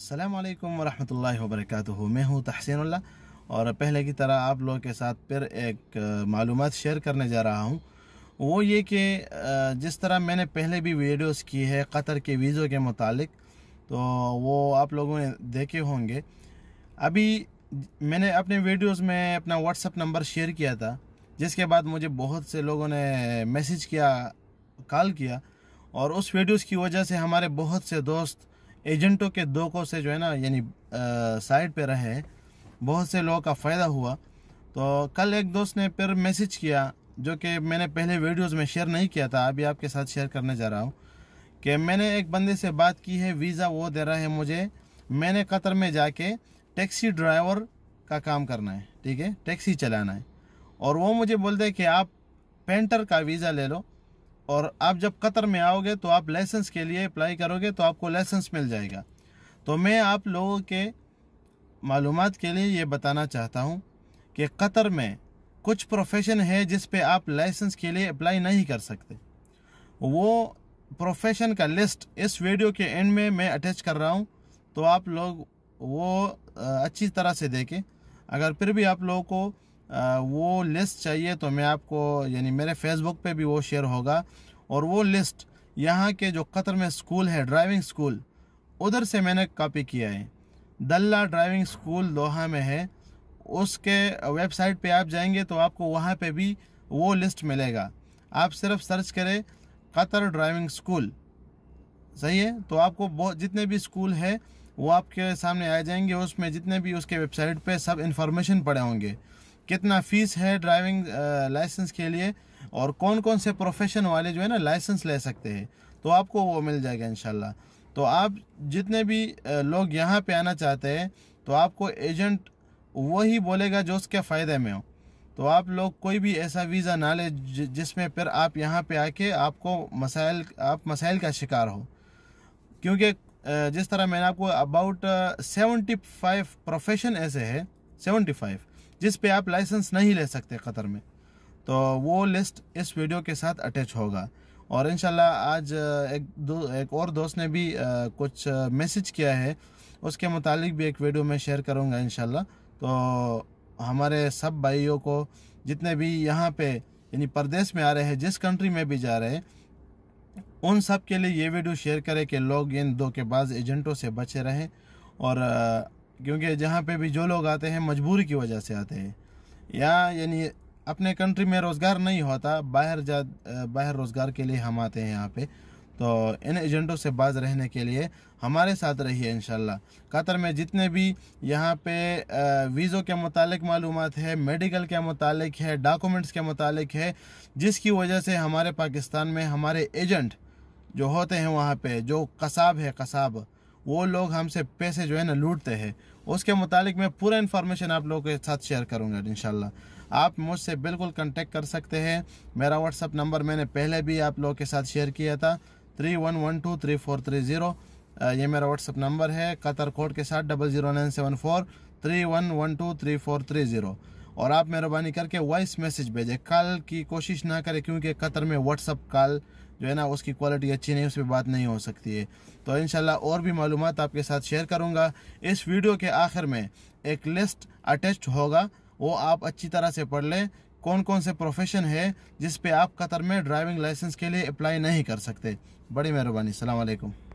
السلام علیکم ورحمۃ اللہ وبرکاتہ میں ہوں تحسین اللہ اور پہلے کی طرح آپ لوگ کے ساتھ پھر ایک معلومات شیئر کرنے جا رہا ہوں وہ یہ کہ جس طرح میں نے پہلے بھی ویڈیوز کی ہے قطر کے ویزو کے متعلق تو وہ آپ لوگوں نے دیکھے ہوں گے ابھی میں نے اپنے ویڈیوز میں اپنا اپ نمبر شیئر کیا تھا جس کے بعد مجھے بہت سے لوگوں نے میسیج کیا کال کیا اور اس ویڈیوز کی وجہ سے ہمارے بہت سے دوست ایجنٹوں کے دوکوں سے جو ہے نا یعنی سائٹ پہ رہے بہت سے لوگوں کا فائدہ ہوا تو کل ایک دوست نے پھر میسج کیا جو کہ میں نے پہلے ویڈیوز میں شیئر نہیں کیا تھا ابھی آپ کے ساتھ شیئر کرنے جا رہا ہوں کہ میں نے ایک بندے سے بات کی ہے ویزا وہ دے رہا ہے مجھے میں نے قطر میں جا کے ٹیکسی ڈرائیور کا کام کرنا ہے ٹھیک ہے ٹیکسی چلانا ہے اور وہ مجھے بول دے کہ آپ پینٹر کا ویزا لے لو اور آپ جب قطر میں آؤ گے تو آپ لائسنس کے لیے اپلائی کرو گے تو آپ کو لائسنس مل جائے گا تو میں آپ لوگوں کے معلومات کے لیے یہ بتانا چاہتا ہوں کہ قطر میں کچھ پروفیشن ہے جس پہ آپ لائسنس کے لیے اپلائی نہیں کر سکتے وہ پروفیشن کا لسٹ اس ویڈیو کے اینڈ میں میں اٹیچ کر رہا ہوں تو آپ لوگ وہ اچھی طرح سے دیکھیں اگر پھر بھی آپ لوگوں کو وہ لسٹ چاہیے تو میں آپ کو یعنی میرے فیس بک پہ بھی وہ شیئر ہوگا اور وہ لسٹ یہاں کے جو قطر میں سکول ہے ڈرائیونگ سکول ادھر سے میں نے کاپی کیا ہے دلہ ڈرائیونگ سکول لوہا میں ہے اس کے ویب سائٹ پہ آپ جائیں گے تو آپ کو وہاں پہ بھی وہ لسٹ ملے گا آپ صرف سرچ کریں قطر ڈرائیونگ سکول صحیح ہے تو آپ کو بہت جتنے بھی سکول ہے وہ آپ کے سامنے آ جائیں گے اس میں جتنے بھی اس کے ویب سائٹ پہ سب انفارمیشن پڑے ہوں گے کتنا فیس ہے ڈرائیونگ لائسنس کے لیے اور کون کون سے پروفیشن والے جو ہے نا لائسنس لے سکتے ہیں تو آپ کو وہ مل جائے گا انشاءاللہ تو آپ جتنے بھی لوگ یہاں پہ آنا چاہتے ہیں تو آپ کو ایجنٹ وہی بولے گا جو اس کے فائدے میں ہو تو آپ لوگ کوئی بھی ایسا ویزا نہ لے جس میں پھر آپ یہاں پہ آ کے آپ کو مسائل آپ مسائل کا شکار ہو کیونکہ جس طرح میں نے آپ کو اباؤٹ سیونٹی فائیو پروفیشن ایسے ہے سیونٹی فائیو جس پہ آپ لائسنس نہیں لے سکتے قطر میں تو وہ لسٹ اس ویڈیو کے ساتھ اٹیچ ہوگا اور انشاءاللہ آج ایک دو ایک اور دوست نے بھی کچھ میسج کیا ہے اس کے متعلق بھی ایک ویڈیو میں شیئر کروں گا انشاءاللہ تو ہمارے سب بھائیوں کو جتنے بھی یہاں پہ یعنی پردیس میں آ رہے ہیں جس کنٹری میں بھی جا رہے ہیں ان سب کے لیے یہ ویڈیو شیئر کرے کہ لوگ ان دو کے بعض ایجنٹوں سے بچے رہیں اور کیونکہ جہاں پہ بھی جو لوگ آتے ہیں مجبوری کی وجہ سے آتے ہیں یا یعنی اپنے کنٹری میں روزگار نہیں ہوتا باہر جا باہر روزگار کے لیے ہم آتے ہیں یہاں پہ تو ان ایجنٹوں سے باز رہنے کے لیے ہمارے ساتھ رہیے انشاءاللہ قطر میں جتنے بھی یہاں پہ ویزوں کے متعلق معلومات ہے میڈیکل کے متعلق ہے ڈاکومنٹس کے متعلق ہے جس کی وجہ سے ہمارے پاکستان میں ہمارے ایجنٹ جو ہوتے ہیں وہاں پہ جو قصاب ہے قصاب وہ لوگ ہم سے پیسے جو ہے نا لوٹتے ہیں اس کے متعلق میں پورا انفارمیشن آپ لوگوں کے ساتھ شیئر کروں گا انشاءاللہ آپ مجھ سے بالکل کنٹیکٹ کر سکتے ہیں میرا واٹس اپ نمبر میں نے پہلے بھی آپ لوگوں کے ساتھ شیئر کیا تھا three one one two three four three zero یہ میرا واٹس اپ نمبر ہے قطر کوڈ کے ساتھ double zero nine seven four three one one two three four three zero اور آپ مہربانی کر کے وائس میسج بھیجیں کال کی کوشش نہ کریں کیونکہ قطر میں واٹس اپ کال جو ہے نا اس کی کوالٹی اچھی نہیں اس پہ بات نہیں ہو سکتی ہے تو انشاءاللہ اور بھی معلومات آپ کے ساتھ شیئر کروں گا اس ویڈیو کے آخر میں ایک لسٹ اٹیچ ہوگا وہ آپ اچھی طرح سے پڑھ لیں کون کون سے پروفیشن ہے جس پہ آپ قطر میں ڈرائیونگ لائسنس کے لیے اپلائی نہیں کر سکتے بڑی مہربانی السلام علیکم